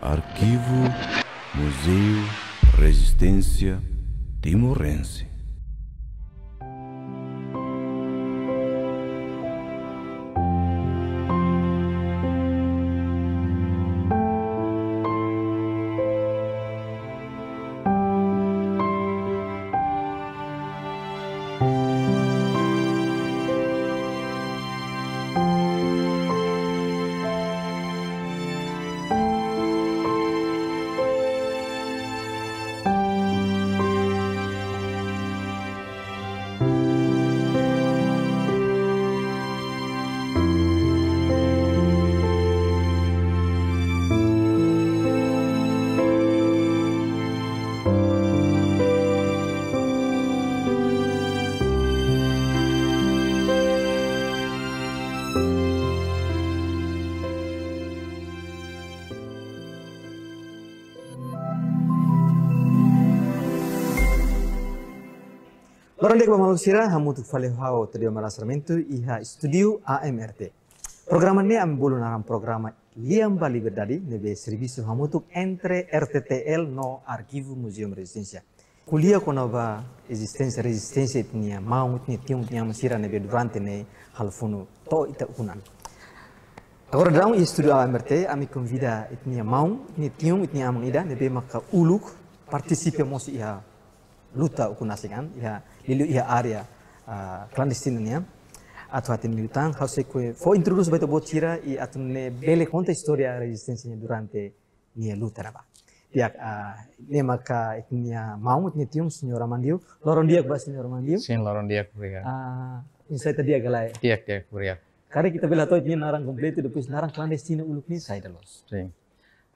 Arquivo Museu Resistência Timorense. Pronde Kebamanusiera hamutu fale hao tedio malasaramento iha studio AMRT. program ini am bulu naram program liam bali berdadi nebe servisu hamutuk entre RTTL no Arkivu museum residencia. Kulia konava itu resistencia itnia itu itnia tiung itnia masira nebe durante ne halfunu to ita unan. Agora dalam studio AMRT ami convida itnia mau itnia tiung itnia amang ida nebe maka uluk partisipe mosi iha luta ukunasingan ya lilu ya area ya, ah, clandestinania ya. atau hati nilutang harus ikut for introduce buat cira i atun ne bele conta historia resistensinya durante nia luta apa ya ah, ne maka mau ah, maumut nia tiung signora mandiu loron dia ba signora mandiu sin loron dia kuria insight dia galai e? dia dia kuria karena kita bela toit ini narang itu pun narang clandestine uluk ni sai dalos sih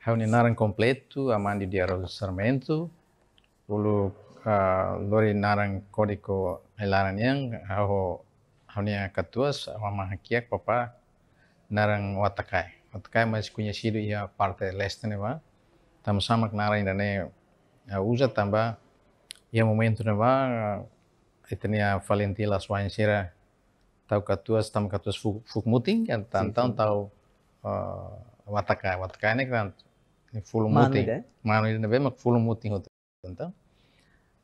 Hau ni narang completo, amandi dia rosu ulu uluk lori narang koriko elaran yang aho haunia katuas mama hakia Papa narang watakai watakai mas kunya sidu ia parte leste ba tam samak narang dane uza tamba ia momentu neva itenia valentila swain sira tau katuas tam katuas fuk, fuk muting kan tam tau tau watakai watakai ne kan full muting manu ini be mak full muting hotel, tentang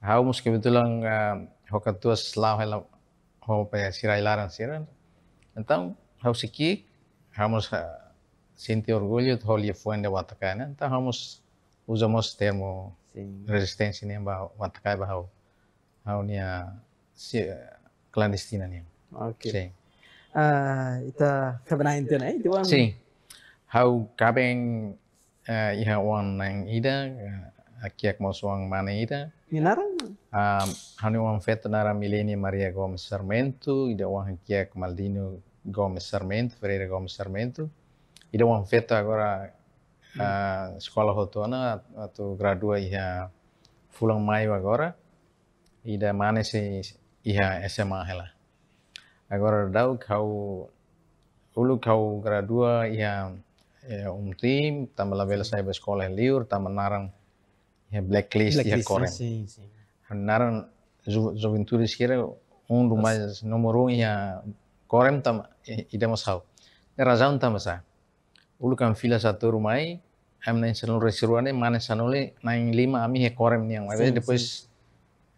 Habíamos que metulang jocatuas eh, lao hela hope sirailaran siran. entang habíamos siki habíamos eh, sentir orgulho de fuen de watakana. Então, habíamos usamos termo resistensi ni ba watakai ba hau hau nia si, clandestina eh, ni oke Sim. ah ita kabena intian eh itu Sim. Hau kabeng uh, iha wan nang ida akiak mau suang mana ida Minarang. Ah, hanu um feto nara Maria Gomes Sarmento, ida um que Maldino Gomes Sarmento, Ferreira Gomes Sarmento. Ida wang Veto agora a escola rotona, atau gradua ia fulang mai, agora. Ida mane se ia SMA ela. Agora dau kau ulu kau gradua ia e, um tim, tambah label saya escola liur, tambah narang Ya, blacklist, ya, blacklist koran. Narang sí. sim. Naram ju, um rumah nomor ya ya ia corrente tam idemos hau. Razão tam sa. Ulukan fila satu rumai, amna insalun resiruane mana sanole nain lima ami he yang. niang. Mas depois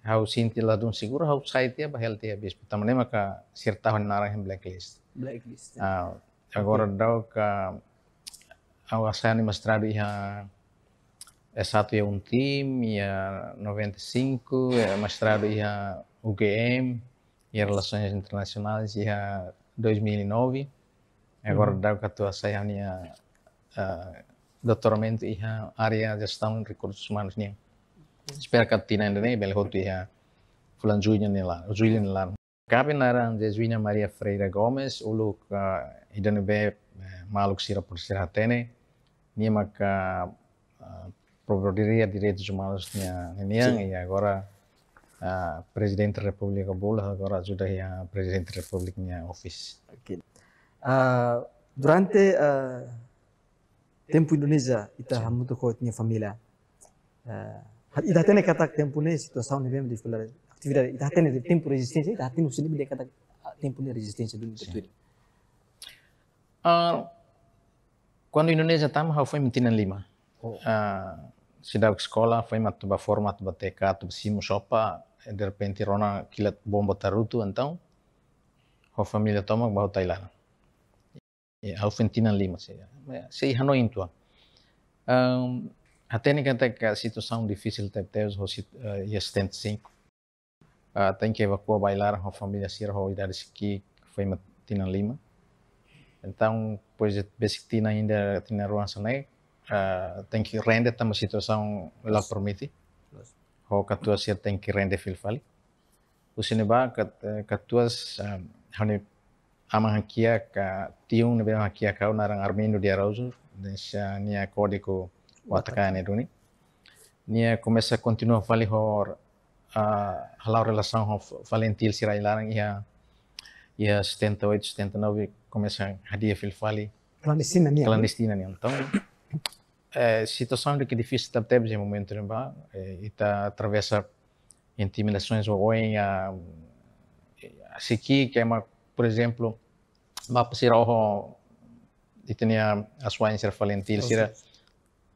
hau sinti ladun sigur hau saitia bahel tia ya, bis. Tamane maka sirtahon narang yang blacklist. Blacklist. Ya. Ah, agora dau ka awasan ya. iha S1 ia UNTIM, ya 95, ia e mestrado ya UGM, ya Relações Internacionais ya 2009. E Agora uhum. dá que saya ia uh, doutoramento ya area gestão de recursos humanos nia. Espero que tina ini bel hotu ya fulan julho nia lá, julho nia lá. Kabe naran de Maria Freira Gomes, uluk ka idanu be eh, maluk sira por tene, nia maka ah, προπροτηρία direitos humanos tinha μια e agora a ah, Presidente da República Bola agora ajuda a ya Presidente da República minha office. Okay. Uh, durante uh, tempo Indonesia ita iya. hamutu ko tinha família. Uh, ah, ita tene kata tempo ne situação ne bem de dificuldade. Atividade ita tene tempo resistência ita tene usini bile kata tempo ne resistência do Indonesia. Uh, quando Indonesia tam hau foi em lima. Oh. Uh, sidak sekolah escola matu ba forma ba teka tu simu sopa de repente rona kilat bomba tarutu então ho família toma ba Tailândia e au fentina lima se se hano intua um, a técnica até que a situação difícil te teus ho sit uh, uh, tem que evacuar bailar ho família sir ho idade que foi matina lima então pois basic tina ainda tina ruança né Uh, eh, tem que render uma situação lá permite. ou Ho katua sia tem que render o fale cinema que filfali. Usine ba eh, katuas um, hani ama hakia ka tiung nebe hakia kau narang armino dia rausur desha nia código o watakane duni. Nia começa a continuar fali hor a eh, halau relação ho valentil sirai larang ia ia 78 79 começa a hadia filfali clandestina nia clandestina nia então a é, situação de que é difícil também temos em momento não é? é e está atravessa intimidações ou em a se que é uma por exemplo uma pessoa ou e tinha a sua inser falentil será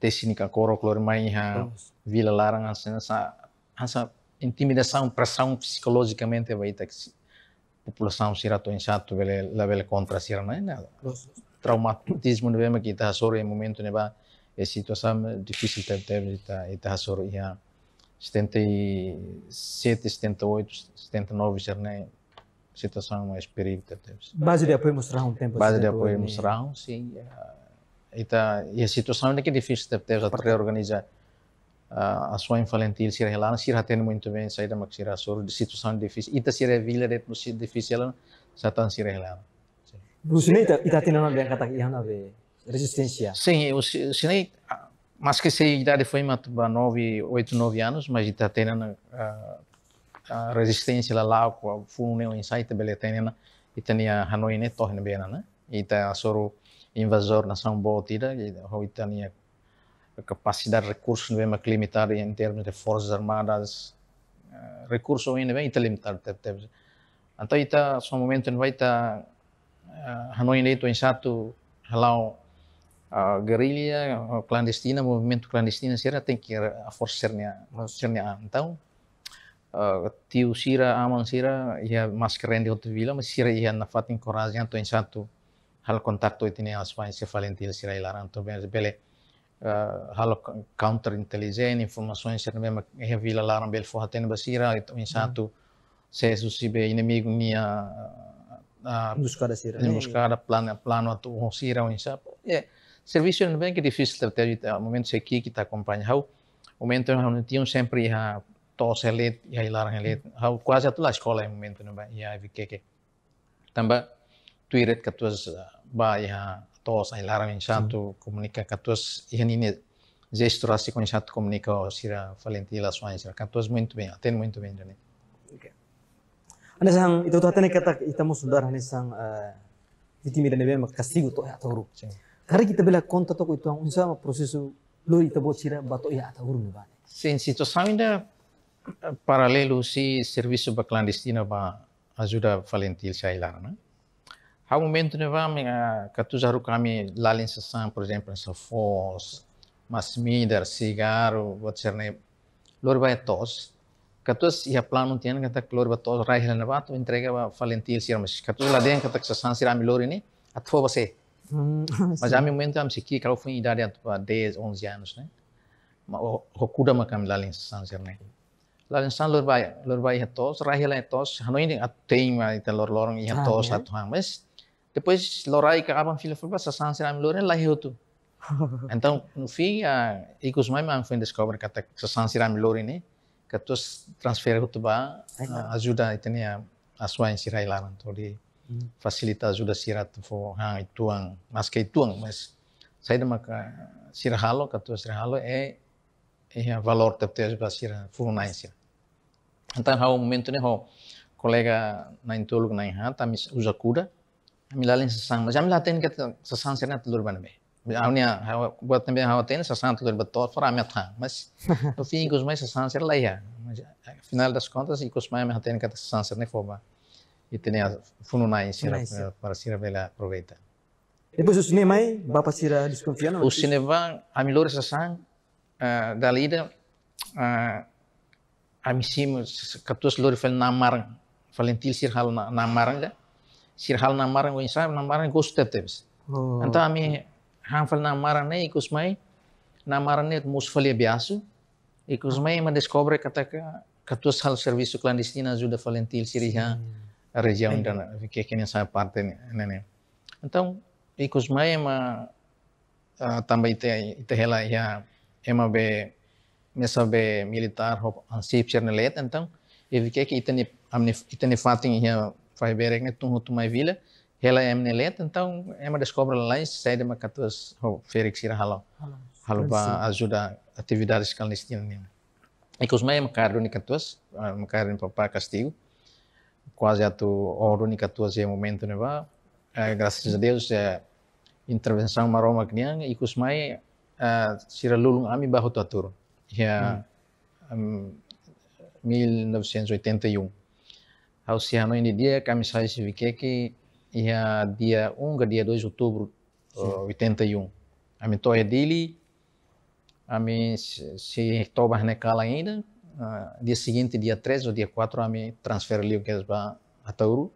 técnica coro clor mãe a vila larang essa essa intimidação pressão psicologicamente vai ter população será tão chato vele level contra será não é nada traumatismo ne bema ki taha soro em momento ne ba e situação difícil teve teve ita ita soro ia 77, 78, 79 já ne né, situação mais perigo teve. Base de apoio mostraram um tempo. Base de assim, apoio né? mostraram, sim. Ita é. tá, e a situação né, é que difícil teve teve para reorganizar a sua infantil se helana se hatene muito bem saída maxira soro de situação difícil ita sira vila de difícil satan sira helana Bruce Itatinanabekata Ihanabe, resistência. Sim, eu ensinei, ah, mas que sei idade foi matuba 9, 8, 9 anos, mas Itatinana ah, a resistência lá com o fune né, o insight beletenena né, e tinha né, Hanoi né torne bena né e tá soro invasor nação botida e a capacidade de recursos bem mais limitada em termos de forças armadas ah, recursos ainda bem limitado então ita tá, só momento não vai estar tá uh, Hanoi yang satu. halau uh, gerilya uh, clandestina, movimento clandestina sira tingkir que a forcernya, forcernya antau uh, tiu sira aman sira ia mas keren di hotel vila mas sira ia nafat encouragement to satu hal kontakto itine aspa se valentil sira ilaran to bela bele uh, hal counter intelligence informasi sira mesmo ia vila laran bel fo basira itu yang satu mm -hmm. se susibe nia Ah, a a plano plano tua sira un isa é serviço não bem é que é difícil tratar de ao momento se aqui que está acompanhado o momento não tinha sempre ia tosse let ia hilar elet, hau quase toda a escola em é momento não bem ia que que também tu iret que ah, tu ba a tosse hilar em santo comunica que tu ia nini gesturasi com santo comunica o sira valentila sua sira que tu muito bem atende muito bem né ane sang itu tuh hatenya kata kita mau saudara ane sang eh, itu mira nebe mak kasih gitu ya tahu karena kita bela kontak tuh itu ang unsa proses lo itu buat cira batu ya tahu nih bane sensi itu saminda eh, paralel si servis ba ba ajuda valentil saya né há momento ne va me eh, kami lalin sesang por exemplo essa force mas mider, cigarro vou dizer lor ya tos katus ia planun tian kata klor ba tos rai helena ba tu entrega ba falentil sir mas katus la den kata kesasan sir amilor ini atfo você hmm, mas a momento am siki kalau fui idade atwa 10 11 anos né ma o hokuda ma kam la lensan sir né la lensan lor ba lor ba ia tos rai helena tos hanoi ni ateng ma ita lor lorong ia ah, tos atwa mas depois lorai ka aban filho foi ba sasan sir amilor la hotu então no fim a ah, Igusmai me foi descobre que a Sassan Siram Lori né katus transfer hutuba uh, ah, ajuda itania ya, aswain sirai larang tuh di hmm. fasilitas sudah sirat fo hang ituang mas ke ituang mas saya da maka ketus katus halo eh eh ya, valor tepte ajuda full fu sir. Entah antan ha momento nih ho kolega nain tuluk nain hat tamis uzakuda kuda mi sesang mas am laten ket sesang sirna telur عاونيها قالت بها هاوتين سسان تلو البطور فرا ميتها مس في يكوز ماي سسان سير ليا فينال داس كونتاس يكوز ماي هاوتين كات سسان سير نفوبا e tenía fununai sira para sira vela proveita. Depois o cinema aí, bapa sira desconfiando. O cinema a melhor sessão uh, eh, da lida uh, eh, a missim captus lori fel namar valentil sir hal namaranga sir hal namaranga insa namaranga gostetebs. Oh. Entah kami hafal namarannya ikusmai namarannya musfali biasu ikusmai mendiscover kataka katus hal servisu clandestina sudah valentil siriha hmm. região dan kekene sa parte nene então ikusmai ma tambah ite ite hela ya ema be mesa be militar hop ansip cherne let então evike ke itene amni itene fatin ya fai bereng itu hutu mai vila Ela é minha meneleta, então é uma descoberta lá em sair de Macatuas, o Félix Ira Halal. Halal para ajudar atividades clandestinas. E que os meios Macatus, Nicatus, Macatus Papá Castigo, quase a ato ouro Nicatus é momento, né? Graças a Deus, é intervenção maroma kniang, e que os meios Sira Lulung Ami Barro Tuatur, e é 1981. Ao se ano em dia, a saya se que e a dia 1 dia 2 de outubro Sim. uh, 81. A vitória é dele, a mim se toba nekala é ainda, uh, dia seguinte, dia 3 ou dia 4, a mim transfer ali o que é para a Tauru,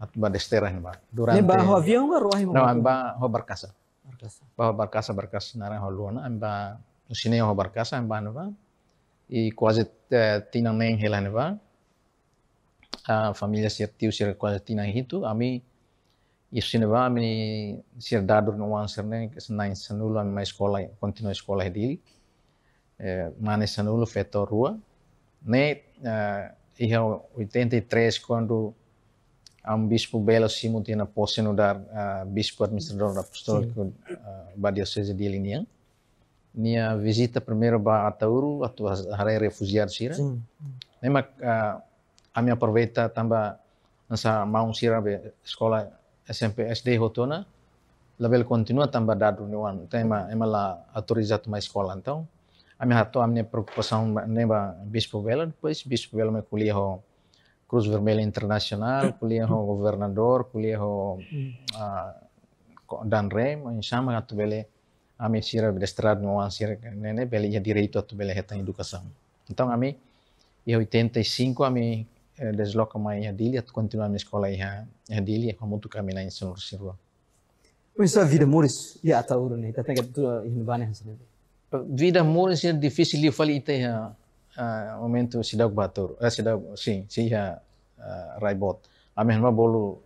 a tuba destera em bar. Durante... Em avião ou a Não, em é barco barcaça. barcaça. Barcaça. Barcaça, barcaça, naranja, luana, em bar, no cinema, barcaça, em bar, não E quase uh, tinha nem relâmpago. A família se atiu, se quase tinha rito, a mim... Yusina ba mi sir dadur no wansir ne senai sanulu mai sekolah kontinu sekolah di mane sanulu feto rua ne eh, iha 83 quando e am bispo belo simu tina poseno dar eh, bispo administrador apostólico eh, ba diocese di linea nia visita primeiro ba atauru atu hare refugiar sira ne mak am aproveita tamba nasa maung sira be sekolah SMP, SD Rotona, label continua também dado no ano. Então, é é autorizado escola, então. A minha rato, a minha preocupação Bispo Vela, depois Bispo Vela me colhia o Cruz Vermelha Internacional, o governador, o uh, Dan Rem, em chama a tubele a minha sira estrada no sira nene, ia direito a reta educação. Então, a mim, em 85, a mim deslocam a dili continuar na escola a dili como tu caminhar em São Silva. Isso é vida muris, e a tauro, né? Tá tendo tu em Bane Vida muris é difícil de falar ite a momento sidak batur, eh sidak sim, sim ya ah, raibot. Amen ma bolu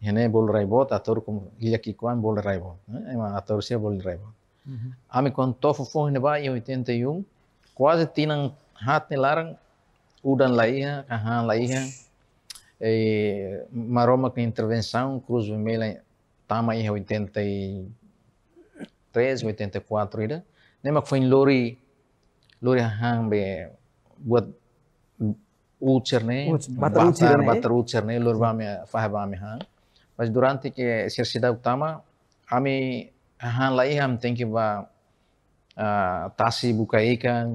ini bolu raibot atau kum gila ikuan bolu raibot. Eh, Ema atur sia bolu raibot. Mhm. Ami kon tofu fo hene ba itu 81, kuasa tinang hati larang Udanlaí, Ahanlaí, e é, Maroma com intervenção, Cruz Vermelha, Tama em 83, 84, Nem Nema foi em Lori, Lori Ahan, buat é, ulcer né, batar ulcer né, batar ulcer né, Lori Bami, Fahabami Han. Mas durante que exercida Tama, ami Ahan Lai Ham tem que vá Ah, tasi buka ikan,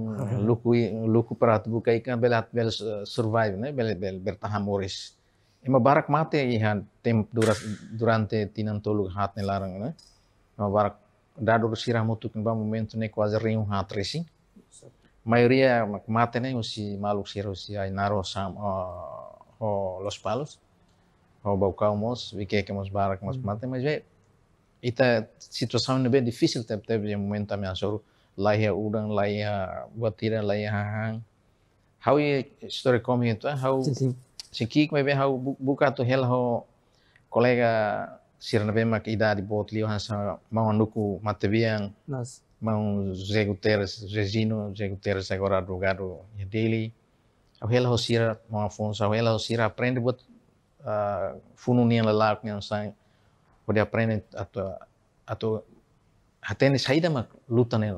luku luku perahu buka ikan bela bel eh, survive, bel bel bertahan moris. Ima barak mati ihan tem duras durante tinan hat hati larang né? Ima barak dadur sirah mutukin bang momento ne quase riu hat Mayoria mak mati ne usi maluk sirah usi ay naro sam oh los palos. Ho kau mos, wike que barak mos hmm. mati, mas ve Ita situação é bem difícil, teve um momento suruh laya udang, laia batira, laia hahang. hau ye story come itu, how se kik me be buka tu hel ho kolega sirna be mak idade bot liu sa mau nuku matebiang. Nas. Mau Zé Guterres, Regino, segora Guterres agora drogado em Delhi. Ya, ao hel ho sira, mau Afonso, ao hel ho sira aprende buat uh, ah, yang lelak yang sang. Pode aprende atau atau atene saída mak luta ne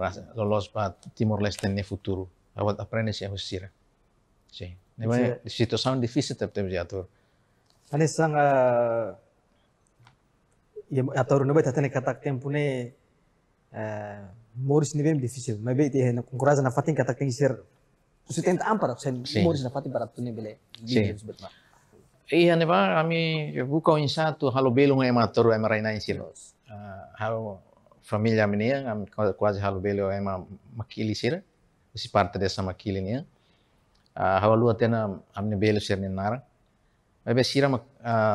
los pa Timor Leste ne futuro. Awat aprende si aku sira. si Ne banyak situação difícil tetap tetap diatur. Ane sang ya atur ah, ya, ne katak ah, tempune moris ne bem difícil. Mas bem tem ya, concurrência na fatin katak tem ser. Você tenta ampara, sen Moris na fatin para tu bele. Eh, Sim. Iya ne ba, kami buka insatu halo belum ematur emarainain silos. Halo ah, família minha, quase halubelo é uma makili sira, esse parte dessa makili minha. Hawalu até na amne belo sira ninara. Mas bem sira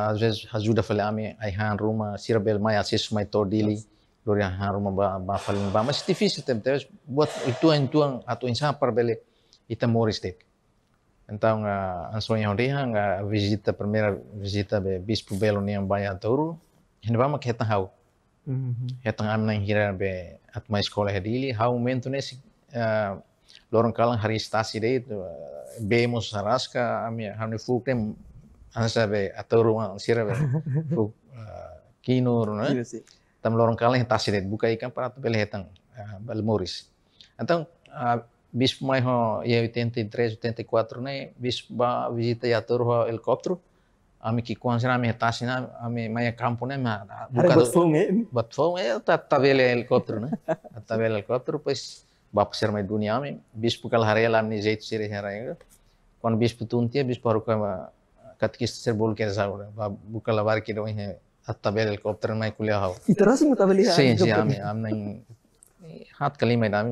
às vezes ajuda falar ame ah, ai han ruma sira bel mai acesso mai to dili. Dori han ruma ba ba falin ba, mas difícil tem tem buat itu e em tuang atau em sapar bele ita e moris tek. Então, a Ansonha Honrihan, a visita, a primeira visita do Bispo Belo Niambaia Touro, a gente vai maquetar Yatang anna hira be atma ya, escola hedili hau mento nes uh, eh, lorong kalang hari stasi eh, be bemos saraska ami ya. hamne fukem ansa be atoruma sira be fuk uh, kinur na tam lorong kalang tasi de buka ikan para bele hetang uh, eh, balmoris antang uh, mai ho 23, 24 84 bis ba visita yator ya ho helikopter. ami kikuansina ami hetasina ami maya kampune ma buka batfong batfong eh tatabel helikopter na tatabel helikopter pues वापस मैं दुनिया में विश्व कल हरियाला हमने जैत से रहेगा कौन विश्व तुनती विश्व हर का कतकिस से बोल के ऐसा हो रहा बुकल अवार के रोई है तबेल हेलीकॉप्टर में खुले हाव इतना से मुताबिल है से जी हम हम नहीं हाथ कली में नाम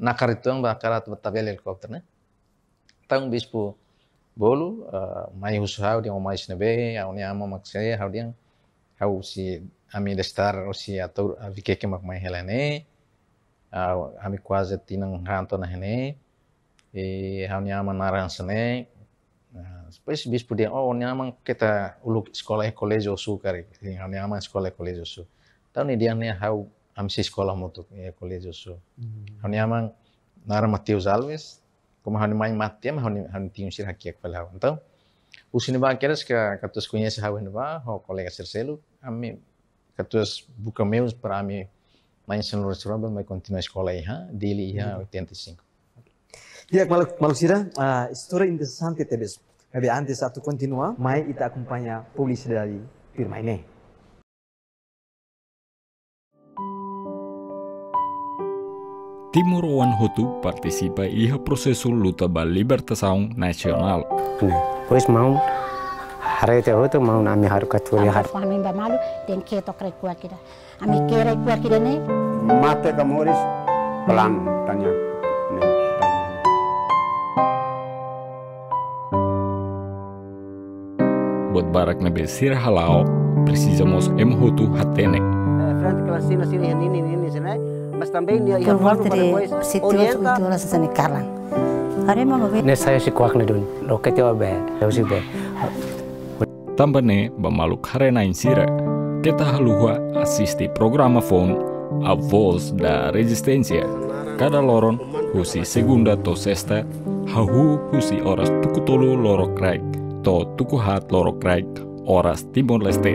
ना करते हम बाकरात तबेल हेलीकॉप्टर ने तंग विश्व bolu eh, mai husu hau dia mai snabe au ni ama maksai hau diang hau si ami destar o si atur avi keke mak mai helene, au ami kuaze tinang hanto na hene e hau ni ama naran sene Depois eh, bis podia, oh, ni kita uluk sekolah e kolejo su kari, ni sekolah e kolejo su. Tau ni dia ni hau amsi si sekolah motuk e kolejo su. Hmm. Hau ni amang nara matius Alves, como han mati, matia ma han han tim sir hakia kepala usine keras katus kunya sa hawen ba ho kolega sir selu ami katus buka meus para main sen lur surabel mai continua escola ha daily e ya, 85 Iya, malu malu sira, Ah, story interessante tebes. Maybe antes satu kontinua, mai kita akompanya polisi dari ini. Timuroan Hutu participa y ha luta ba libertação nasional. Pois nah, mau harete hoto mau nami mi haru katuri har. Kami ba malu den ketok kre kuat kita. Ami kere kuat kita ne. Mate kamoris pelan tanya. Buat barak nebe sir halau, precisamos em hotu hatene. Eh, Frank kelas sini sini ini ini sini mas también ya ya por si tú tú las se nicalan hari mama be ne saya si kuak ne dun lo ke tewa be lo si be tambane bamaluk harena insira kita haluwa asisti programa fon, a voz da resistência kada loron husi segunda to sesta, hahu husi oras tuku tolu lorok raik to tuku hat lorok raik oras timor leste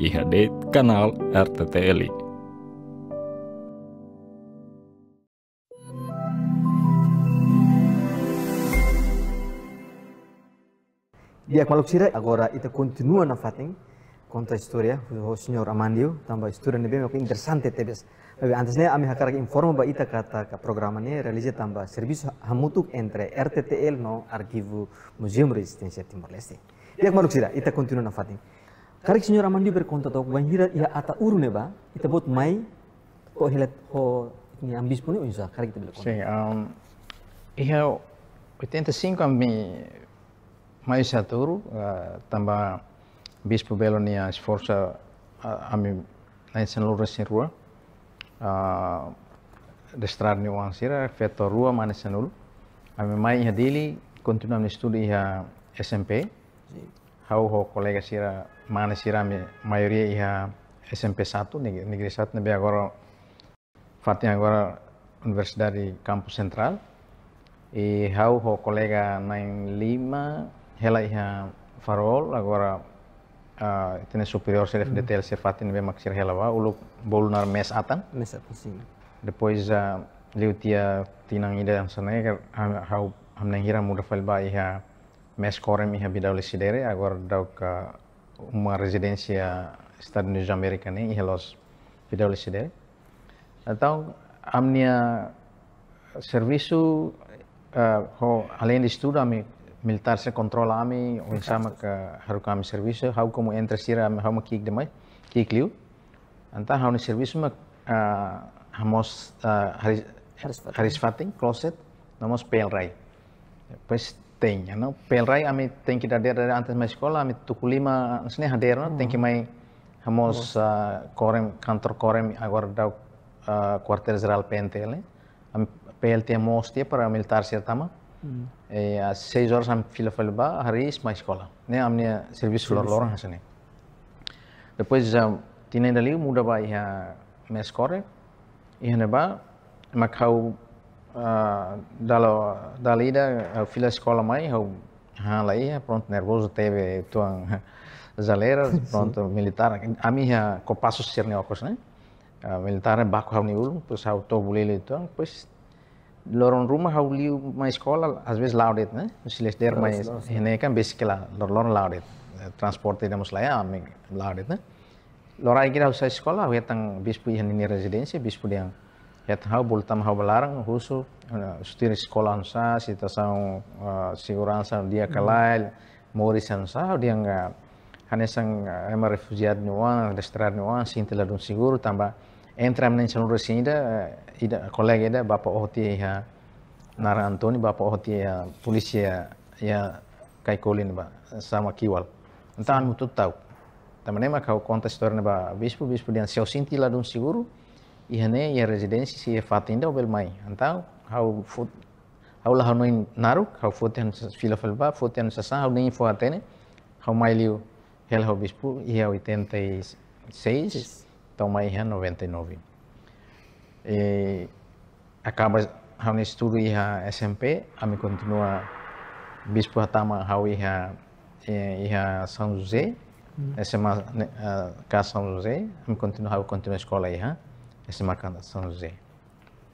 IHD kanal RTTLI. Ya, kalau sira agora itu continua na fatin conta historia ho senhor Amandio tambah historia ne bem interessante tebes Tapi antes ne ami hakarak informa ba ita kata ka programa ne realize tambah servis hamutuk entre RTTL no arkivu Museum Resistencia Timor Leste. Ya, kalau sira itu continua na fatin. Karek signor mandi berkontak, tok wan hira ya ata urune ba ita bot mai kok hilat ho ini ambis punya unsa karik kita berkontak. Si, um, ia 85 kami mai uru, uh, tamba bispo belonia sforza uh, ami naisen luresin rua uh, destrar ni uang sira veto rua sen ulu ami mai iha dili kontinu ni studi ia SMP hau ho kolega sira manasirami ya. mayoria iha SMP 1 negeri, negeri 1 nabi agora fatin agora universidade di kampus sentral e iya hau ho kolega nain lima hela iha farol agora uh, eh, tene superior serif mm -hmm. detail se fatin be maksir hela wa uluk bolunar mes atan mes atan sim depois uh, eh, liutia tinang ida yang sana ya, hau hamnang hira muda falba iha mes korem iha bidaule sidere agora dauka eh, uma residência Estados Unidos Americana em Hellos Cidade. Então, a minha serviço, uh, além de estudo, a minha militar se kontrol ami on sama ka haru kami service hau komo entra sira ami hau makik demais, kik liu anta hau ni service mak hamos haris fatting, closet namos pel rai Depois, no pelrai ami tem que dar antes mais escola ami tukulima sne hadera tem hmm. que mai hamos correm ah, cantor correm agora da quartel ah, geral pentel ami pel tem mostia para militar Mm. e eh, às ya, 6 horas am fila falba hari is mai escola ne amni serviço lor lor hasne depois já ah, tinha dali muda ba ia mes corre ia ne ba makau dalo dalida ao eh, filha escola mãe hala lá pronto nervoso teve tua zalera pronto militar a minha eh, copasso ser neocos né eh, militar baku hau niulu pois hau to bulele tua pois loron rumah hau liu mai escola às vezes laudet né siles der mai hene kan basic lor lor laudet transporte damos lá a mim laudet né lorai kira usai escola hau ya tang bispo hene residensi bispo yang Ya tam bultam belarang husu eh, Sutir sekolah sa tasang, eh, si orang hmm. sa dia kalai san sa dia nga hanya sang eh, ema refugiat nuang restoran nuang sinti dun sigur tambah entram nen sang resi ida ida kolega da bapa ohti ya nara antoni bapa ohti ya polisi ya ya kai kolin ba sama kiwal entan anu mutut tau nema kau kontes torne ba bispu bispu dian sio sintila dun siguru ihane a residência se ia fatinda o belmai então how food how la hanoi naru how foten fila falba foten sasa how nem foatene how mai liu hel how bispo ia 86 mai ia 99 e acaba how mm. ne estudo ia SMP ami continua bispo a how ia ia São José essa é uma casa São José, eu continuo, eu continuo a SMA esse marcando São José.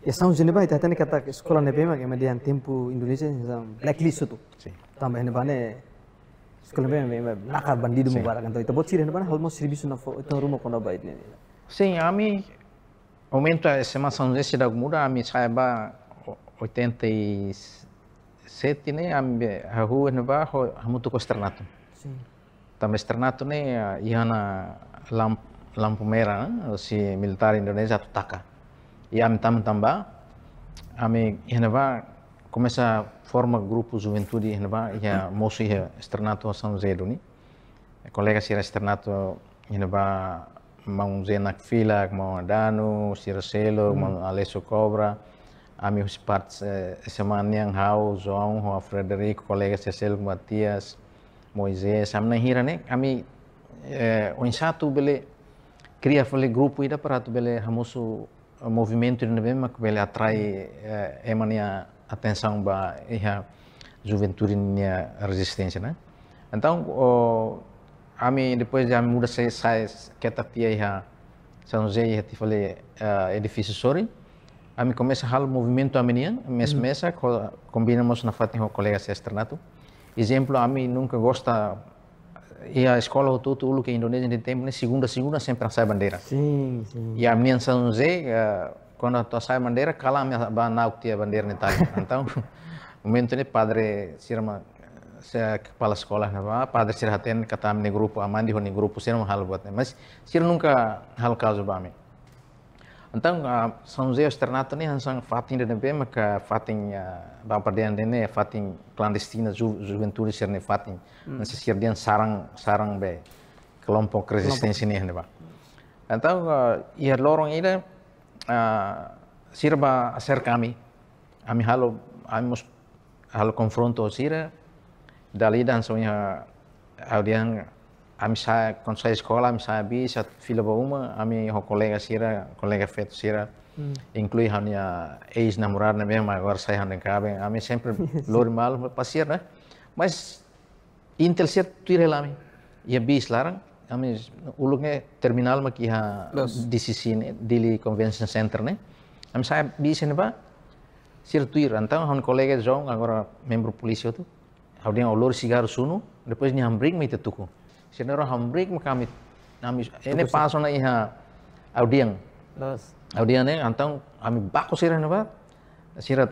E ya, São José bai tatani kata sekolah ne bema ke median tempo Indonesia sam blacklist itu. Sim. Tambah ne bane sekolah bema bema nakar bandidu mubarakan to itu bot sirene bane almost 1000 na itu rumah kono bait ne. Sim, kami, aumento SMA San Jose sudah se kami saya ami saiba 87 ne ami hahu ne ba hamutu ko Sim. Tambah Stranato ne ihana lamp lampu merah si militer Indonesia taka. Ia minta tambah, Kami ini apa, komesa forma grupo juventude mosi ia moço ia externato São Zedoni. Colega si externato apa, mau zenak filak mau danu si selo hmm. mau aleso cobra Kami harus part eh, seman yang hau João, Juan Frederico, si Cecil Matias, Moisés, amna hira ne, ami eh, oinsatu bele cria falar grupo ida para tu bele famoso movimento ida é bem mas bele atrai eh, é mania atenção ba ia é juventude nia é resistência né então o a mim depois já muda se sai que tá tia ia São José ia te falei eh, edifício sorry a mim começa hal movimento a menian mes uhum. mesa combinamos na fatinho colegas externato exemplo a mim nunca gosta ia sekolah tu tu que ke Indonesia di tempo ni né? segunda segunda sempre saya bandeira. Sim, sim. E a minha São José, eh, quando eu sai bandeira, cala a minha banau tia bandeira na Itália. Então, momento ni né, padre sirma se saya é kepala escola nama né, padre sirhaten kata amne tá grupo a amandi honi grupo sirma hal buatnya. Mas sir nunca hal para mim Então, ah, São José externato ini são fatin dan bem maka fatin ba ah, perdian ini fatin clandestina ju, juventude serne fatin. Hmm. Nasi sarang sarang be kelompok resistensi ini hne ba. Então, ah, ia lorong ini sirba ser kami. Kami halo kami mus halo confronto sira dali dan a audian Ami sa quando sa escola ami bi sa fila ba uma ami ho colega sira colega feto sira mm. Hum. inclui han ya ex namorar na é mesmo agora sai han cabe ami sempre lor mal passear né mas intel ser tira lami ya bis larang ami ulungnya terminal ma kiha di sisi ne dili convention center ne né? ami sa bi ne né, ba sir tuir antang então, han é kolega jong agora membro polícia tu Alguém olor cigarro suno, depois nhambring me tetuco. Sinero hambrik makamit. Nami ini pasona iha audiang. Los. Audiang ini antang kami baku sirat apa? Sirat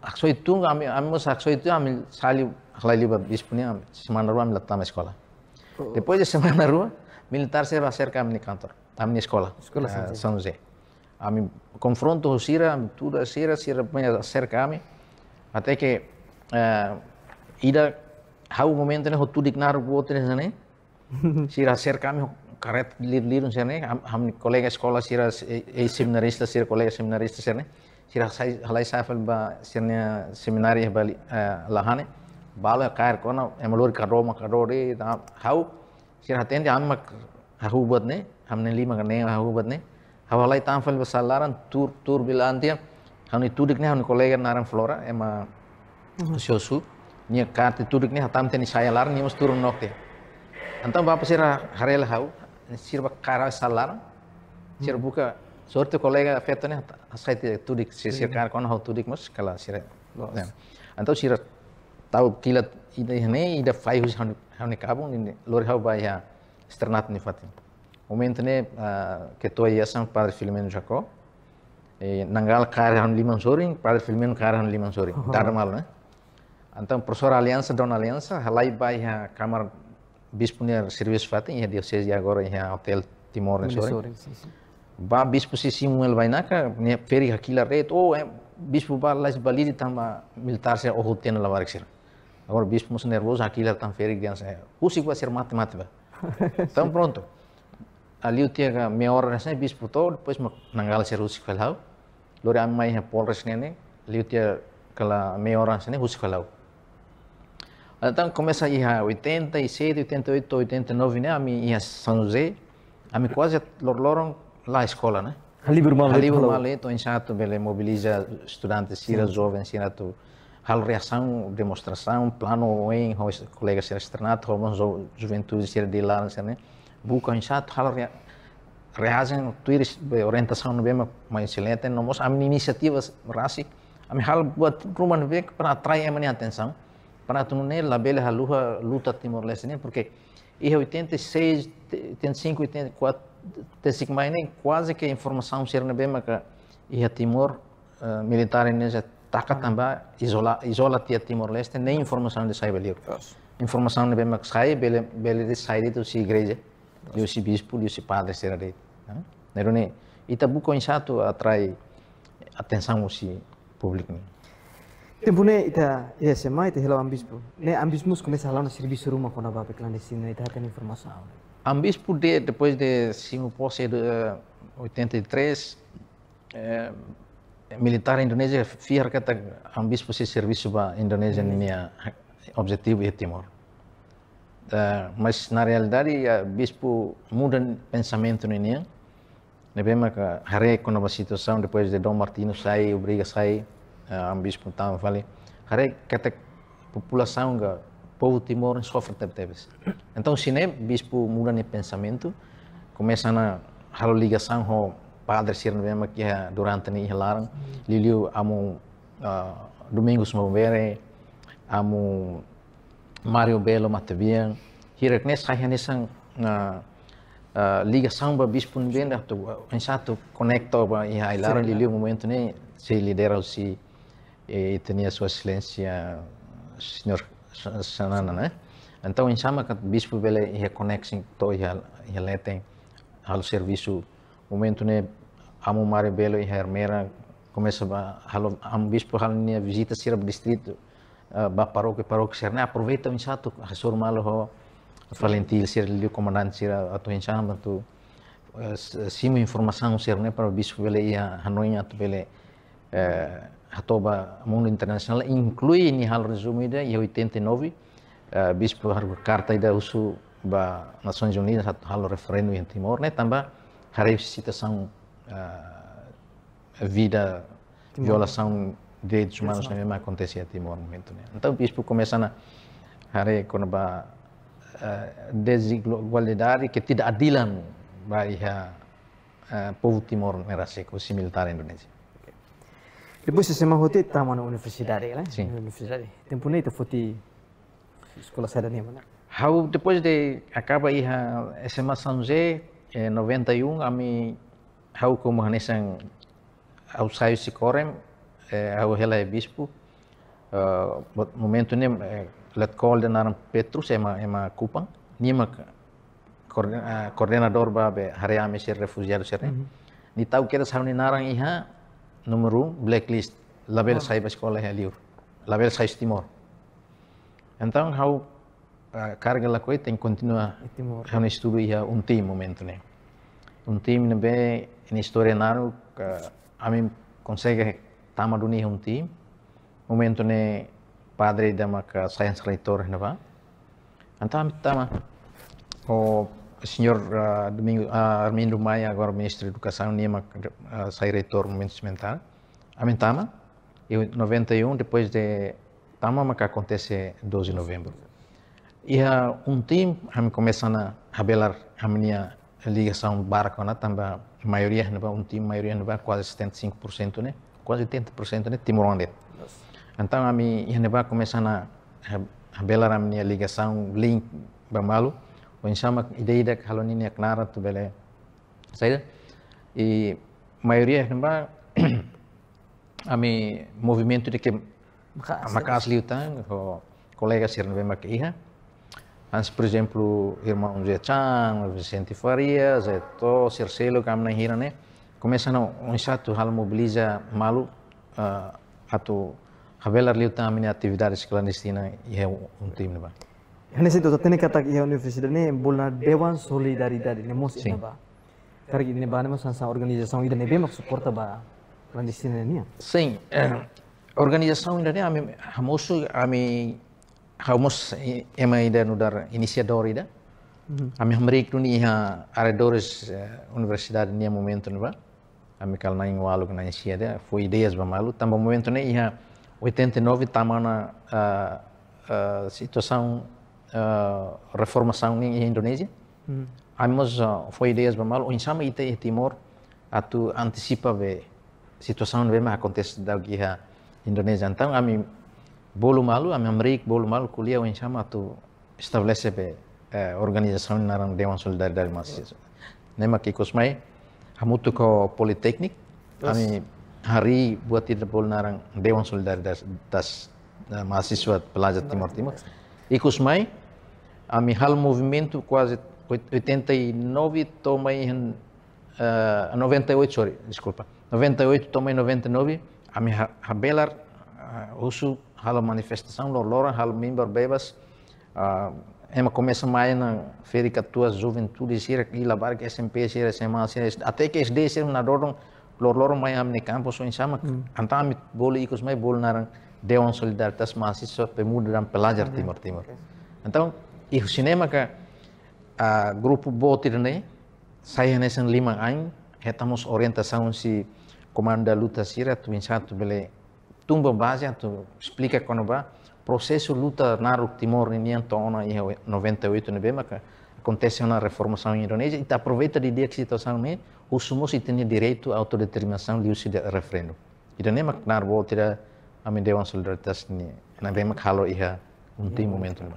akso itu kami kami mau akso itu kami sali akhlali bab dispunya semana ruang letam sekolah. Oh. Depois de semana ruang militar saya pasir kami di kantor, kami di sekolah. Sekolah eh, San Jose. Kami konfronto sira, tuda sira sira punya ser kami. Até eh, ida hau momento ne hotu diknar buat ne sana sira ser kami karet lirun serne ham kolega sekolah sira e, e seminarista sira kolega seminarista serne sira sai halai safal ba ne seminari ba e, lahane bala kair kona emalur karo ma karo re ta hau sira haten jam mak hahubat ne hamne lima kane hahubat ne hawalai tamfal ba salaran tur tur bilantia ni turik ne ni kolega naran flora ema sosu, mhm. nyekat karti turik ne hatam teni saya laran nia mas turun nokte antam bapa sira harel hau sirba kara salar sir buka sorte kolega fetone asaiti tudik sir sir kar kon hau tudik mos kala sir anta sir tau kilat ida hene ida fai hus hne kabung ini lor hau ba ya sternat ni fatin momento ne ah, ke to ia san padre filmen jaco eh, nangal kar han liman soring padre filmen kar han liman soring oh. dar mal ne anta profesor aliansa don aliansa halai ba ya kamar Bis service servis यहाँ ya सेज या गोरे hotel Timor Timor sore. सोरे ba bispu si simuel vaina ka ne peri hakila Oh, to bispu ba las baliri tamba militar se o hoten la varek sir agora bispu mus nervoso hakila tam peri dian se usik va ser mate mate ba tão pronto ali utia ka me hora ne se bispu to depois nangal ser usik falau lore mai polres ne ne ali utia kala me hora se ne Então começa a ir a 86, 88, 89, né? A mim ia São José, a mim quase lorloram lá a escola, né? Halibur Malet. Halibur Malet, o enxato, ele mobiliza estudantes, sira jovens, sira tu. a reação, demonstração, plano em, colegas sira externato, hormônios juventude, ser de lá, né? Buca enxato, hal reação reagem tuir eh, orientação no bem mais excelente, nós a iniciativas raci, a minha rumo buat rumah bem para atrair a minha atenção. Paratunel, é? La Bela Raluja, Luta Timor-Leste, né? porque em 86, 85, 84, 85, mas nem quase que a informação serna bem, mas que Timor, uh, militar, né, já taca também, isola, isola tia Timor-Leste, nem informação de saiba ali. Informação de bem, mas sai, bela, bela de sair de sua igreja, de seu bispo, de seu padre, será de. Né? Nerone, Itabu Coinsato atrai atenção ao público. Né? tempo pune ita ya sema ita hela ambis pu. Ne ambis mus começa a lá no serviço ruma com a baba clandestina ita tem informação. Ambis pu de depois de simo posse de 83 eh, eh, militar Indonesia fiar kata ambispo pu serviço para Indonesia mm. minha objetivo é Timor. Uh, mas na realidade a bispo muda pensamento nenhum. Né bem, mas a situação depois de Dom Martino sair obriga sair, ah, ambis pertama vale hare kata população ga povo timor sofre tebes então sine bispo muda ne pensamento começa na halo ligação ho padre sir mesmo que durante ne hilaram liliu amo uh, domingos movere amo mario belo matabian hirak ne sahianisang na uh, ligação para bispo nbenda né? tu em sato conecta para hilaram liliu momento ne se lidera o si e tinha Sua Excelência Senhor Sanana, né? Então, em chama que o bispo ele todo to ele tem ao serviço momento né amo mare belo e hermera começa a am bispo hal ne visita sira distrito ba paróquia paróquia que né aproveita o insato hasur malo ho falentil sir comandante sira ato em chama tu eh, eh, simo informação sir né para o bispo vele ia hanoinha tu ele eh, Hatoba Mundo Internacional inclui ni hal resumida e 89 uh, eh, bispo carta da usu ba Nações Unidas hal referendo em Timor né também revisitação uh, eh, vida Timor. violação de direitos humanos Exato. mesmo acontecia em Timor no momento né então bispo começa na hari desigualdade, ba uh, desigualdade que tidak adilan bagi uh, povo Timor merasa né, similar à Indonésia Depois você mahute estava na universidade, né? Sim. Na universidade. Tempo nem tu escola né? How depois de acaba aí a SMA San José, eh, 91, ami how como hanesan ao saio sikorem, eh, ao hela é e bispo. Eh, uh, momento nem eh, let call naran Petrus ema ema Kupang, nima eh, koordinador ba be harea mesir refugiado ser. Mhm. Ni tahu kira sahuni narang iha número um, blacklist, label ah. saíbas qual é a livro, label saís Timor. Então, how a ah, carga lá coi tem continua é ah, um estudo e um time momento né um time né bem na história naro a mim consegue tama do um time momento né padre da maca science reitor né vá então tama o oh, o senhor uh, Domingo, uh, Armindo Maia, agora ministro da Educação, Nima, uh, ah, sai reitor no momento experimental, Amentama, em 91, depois de Tamama, que acontece 12 de novembro. E uh, um time, a começa a rebelar a minha ligação barco, né? também maioria, né? um time, maioria, quase 75%, né? quase 80%, né? né? Timor-Leste. Então, a minha começa a rebelar a minha ligação, link, bamalo, Wanchama ideida kalonini aknara tu bele. Saída? E maioria namba ami movimento de que makas liutan o colega sirna bem makiha. Mas, por exemplo, irmão Zé Chan, Vicente Faria, Zé Tó, Circelo, Camna Hira, né? Começam um chato hal mobiliza malu a tu revelar liutan a minha atividades clandestinas e é um time, né? Hanya situ 해내시도 katak 까딱 universitas ini bolna dewan Solidaritas, ini mus ina ba kar ini ba nemos sansa organização ini nebe maksud apa? ba clandestina nia ya. sim organização ida harus kami hamosu ami hamos ema ida nudar iniciador ida mhm. ami hamrik ada ha eh, universitas ini yang momentum apa? Kami kalau nanya walau kan isia da foi ideias ba malu tamba momento ne iha 89 e tamana eh, eh, situasi Eh, reformação em Indonésia. Mm. Hemos eh, foi ba mal, o insama ite e Timor atu anticipa be situação be ma acontece da guerra Indonésia. Então, ami bolo malu, ami América bolo malu kulia o insama atu estabelece be eh, organização narang Dewan Solidariedade Mahasiswa. Nema kikus mai hamutu ko politeknik. Ami hari buat tidak boleh narang Dewan Solidaritas Mahasiswa Pelajar Timur. Timur. E com os mães, a Mihal Movimento quase 89 toma em uh, 98, sorry, desculpa, 98 toma em 99, a Mihal Belar, uh, uso a manifestação, Lorora, a Mimbar Bebas, uh, ema começa mais na feira que tua juventude e aqui lavar que SMP ser semana ser até que SD ser na doron lor lor mai amne campus so insama anta mit boli ikus mai bol narang Dewan Solidaritas Mahasiswa Pemuda é dan Pelajar uhum. Timur Timur. Então, e o cinema que a grupo Botir né, saya nesen lima ain, retamos orientação se comanda luta sira tu insato bele tumba base tu explica quando ba processo luta naru Timor ini yang tahun 98 nebe maka acontece na reformação em Indonésia e aproveita de dia que situação né, os sumos têm direito à autodeterminação de uso de referendo. que nem makinar boltira Amin Dewan nabi nabemak halo iha unti momentum.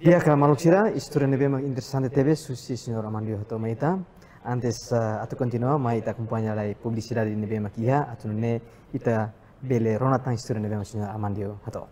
Ya ka maluxira memang nabemak interesante TV susi senior Amandio Maita. Antes uh, atu continua ma ita publisir la nabi de nabemak iha atunne ita bele ronatan historia memang senior Amandio atau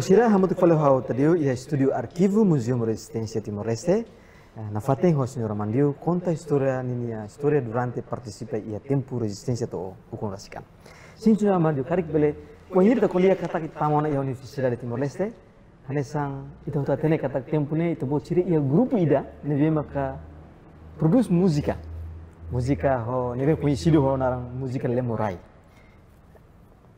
Oshira Hamutu Falohau tadiu ia studio arkivu museum resistensi Timor-Leste. Eh, na fatem Rosinho Romandiu conta a história ninia ya historia durante participa ia tempu tempo resistência to ukun rasikan. senyora mandiu karik bele kuanyir ta kuliah kata kita ia ya dari Timor-Leste. Hanesang ita hutatene kata tempo ne ita ciri ia grup ida nebe maka produce musika, musika ho nebe kunyi sidu ho narang musika lemurai.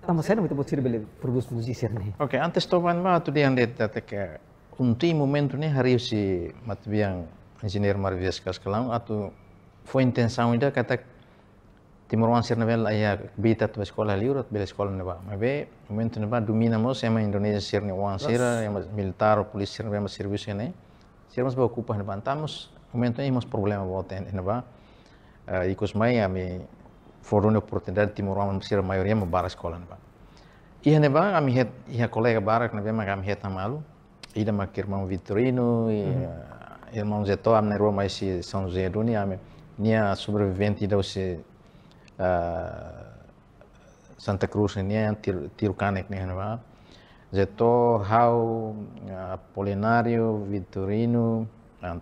Estamos muito possível ele produz musician. okay antes toman ma tu yang det dateke unti momento ni hari si matbiang engineer marvias kas kelam atau foi intenção dia kata timor wan sirna bel aya bita tu sekolah liurat bel sekolah neba mabe momento neba domina mo sema indonesia sirna wan sira yang militar polis sirna bel servis ne sirna mas ocupar neba antamos momento ni mos problema boten neba uh, eh, ikus mai ami ya, Υπότιτλοι Authorwave, η οποία είναι η μεγαλύτερη τη χώρα. Στην Ελλάδα, η κόλγα Βάρα, η κόλγα Βάρα, η κόλγα Βάρα, η κόλγα Βάρα, η κόλγα Βάρα, η κόλγα Βάρα, η κόλγα Βάρα, η κόλγα Βάρα, η κόλγα Βάρα, η κόλγα Βάρα, η κόλγα Βάρα, η η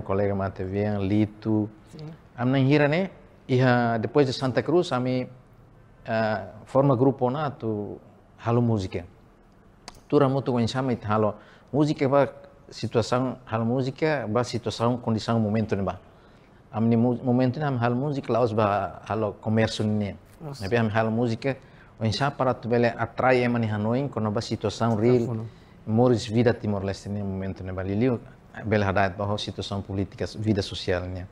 κόλγα Βάρα, η κόλγα Βάρα, E depois de Santa Cruz, a uh, forma grupo na tu halo música. Tura muito com enxame halo música ba situação halo música ba situação condição momento ne né, ba. mim momento ne né, halo música laos ba halo comércio ne. Nabi am halo música o enxame para tu bele atrai emani né, hanoin kono ba situação real. Moris vida Timor Leste ne momento ne ba. Liliu bele hadait ba situação política vida social ne.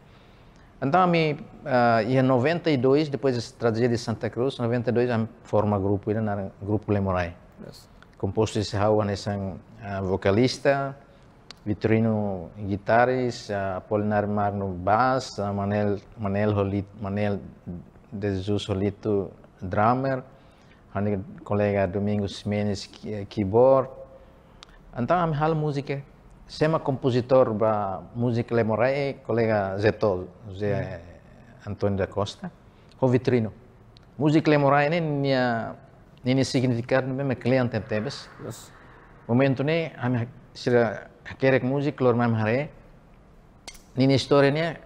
Então, a mim, uh, em 92, depois de trazer de Santa Cruz, em 92, a forma grupo, era era Grupo Lemorai. Yes. Composto de Raul Anessan, uh, ah, vocalista, Vitorino guitares, ah, Apolinar uh, Polinar Magno bass, uh, Manel, Manel, Manel de Jesus Solito drummer, colega Domingos Menes eh, keyboard. Então, a minha música sema kompositor ba musik le kolega Zetol, Zé Antonio da Costa, ho vitrino. Musica le morae nenia signifikan signifikan mesmo cliente tebes. Yes. Momento ne ami sira kerek musik lor mam hare. Nenia história ne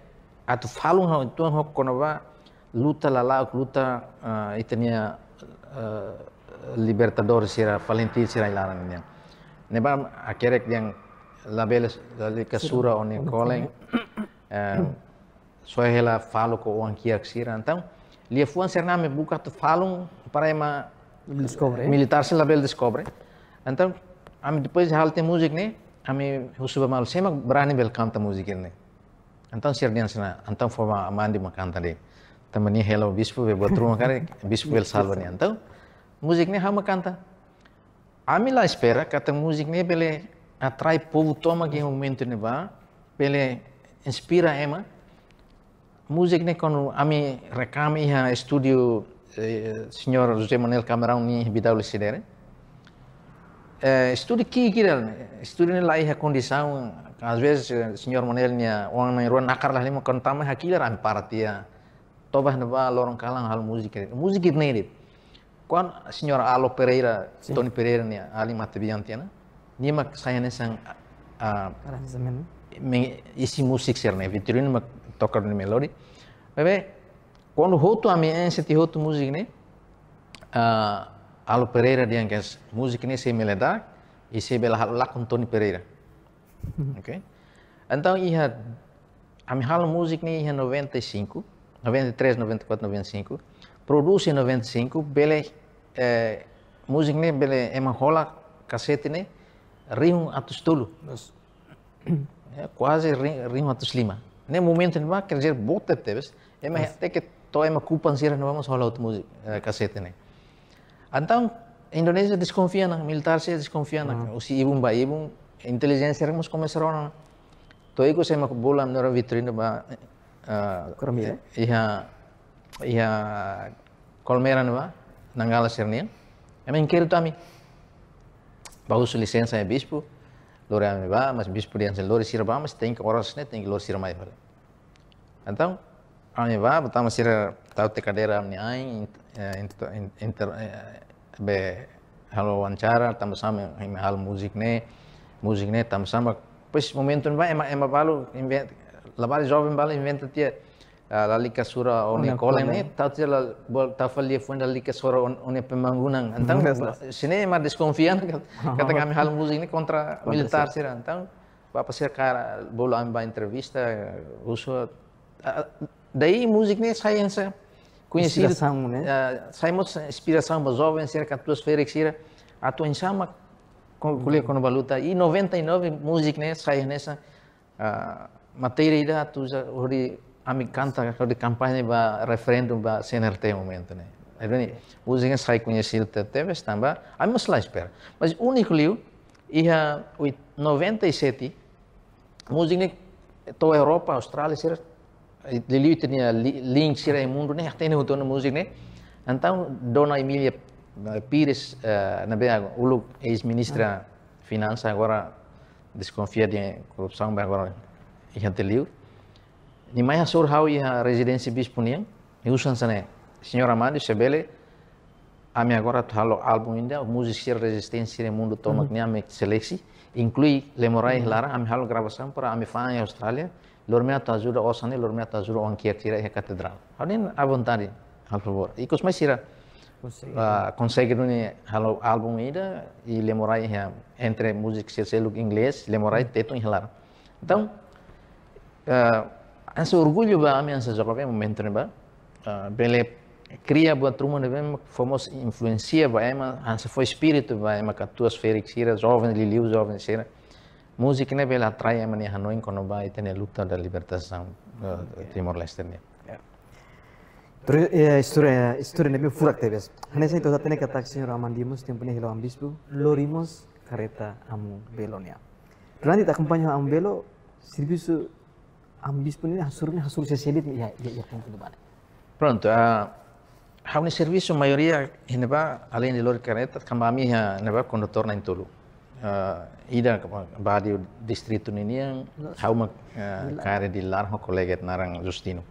atu falun tu ho hok konova luta lalauk luta uh, eh, itenia uh, eh, libertador sira valentin sira ilaran ne. Nebam akerek yang labele ذلك sura oni koleng so hela falo ko on kiak sira então lia fuan sername buka tu falum para ema descobre militar se labele descobre então ami depois halte music ne ami husuba mal semak berani bel kanta music ne então serdian sana então forma amandi makanta de tamani hello bispo be botrum kare bispo bel salvani então music ne hama kanta ami la espera kata music ne bele atrai povo toma que momento ne ba pele inspira ema music ne kono ami rekam iha studio eh, senhor José Manuel Camarão ni bidau sidere eh, studio ki kira studio ne lai ha condição às vezes eh, senhor Manuel ni orang na ruan akar lah lima kontama hakila ram partia tobah ne va lorong kalang hal music music ne dit kon senhor Alo Pereira toni Tony Pereira nia ali matabiantiana nimak sayane sang uh, isi musik serne vitirin mak tokar ni melody bebe quando hoto a minha esse ti hoto music né uh, ah, alo pereira dian que music se meleda e se bela hal pereira mhm. ok então ia a minha hal música ne ia 95 93 94 95 produz em 95 bele música eh, music ne bele ema rola cassete 180. É ya, quase Rio 105. Nem lima. em que quer dizer, bota tebes, é mas até to é uma culpa ansira não vamos falar outra música, cacete, né? Então, a Indonésia desconfia, na militar se desconfia, na o se ibum ba ibum, inteligência vamos To ego se uma bola na vitrine ba eh, eh, Kermira. Ya? iha iha kolmeran ba, nangala sernia. Ya. Emang kiri tu kami. Bagus lisensi saya bispo. lori ame ba mas bispo dia sen lori sirba mas tem que horas né tem que lore sira mais vale. Então ame ba botamos sira tau te cadeira amni ai ya, inter ya, be halo wawancara tamu sama hal musik ne musik ne tamu sama pois momentum ba ema ema balu inventa labar jovem balu inventa lali ka sura one kolam ni tau tila bol tafali funda lali ka sura one pembangunan antang sini ma diskonfian kata kami hal musik ini kontra militer sih antang bapa sih kara bolo amba entrevista usul ah, daí musik science saya yang conhecido inspiração né eh, saímos inspiração mas jovem cerca de duas feiras sira atuam chama com com valuta e 99 música né sai nessa matéria da tu já ah, a kanta kalau di campanha ba referendum ba CNRT momento né Eveni, usem as reconhecidas TVs também, a mesma espera. Mas eh, eh, único eh, liu, ia 97, usem toda a Europa, Austrália, ser, liu tinha links ir mundo, né, até o dono música, né. Então, Dona Emília Pires, na bem, o ex-ministra finanças agora desconfia de corrupção, agora ia ter liu ni maya sur hawi ha residência bispo niang ni usan sana senhora mandi sebele ami agora halo álbum ainda música resistência no mundo tomak que uhum. ami selexi inclui lemorai uhum. lara ami halo gravação para ami fan em austrália lormea ta ajuda osani lormea ta ajuda on kier tira a catedral hanin a vontade por favor e cosmai sira consegue ni halo álbum ainda e lemorai entre música selo inglês lemorai uhum. teto em lara então uh, a su orgullo va a mi ansa japa momento, mentre ba bele cria boa truma de bem fomos influencia ba ema ansa foi espírito ba ema catuas ferixira jovens liliu jovens era música ne bela atrai ema ne hanoin kono ba e a luta da libertação eh, timor leste ne ya. Terus historia ya, historia nabi furak tebes. Hanya saya itu tadi kata senior Amandimus yang punya hilang bisbu lorimos kereta amu belonya. Nanti tak amu belo, servisu ambis뿐이 ini 수련의 sesedit ya ya ya 그 말이야. Pronto, a ah, ha un servizio mayoría ini va alih de lor careta kamami ha ah, ne va condutor na intulu. Uh, ah, ida badi distrito ini yang hau mak kare di lar ho koleget narang Justino.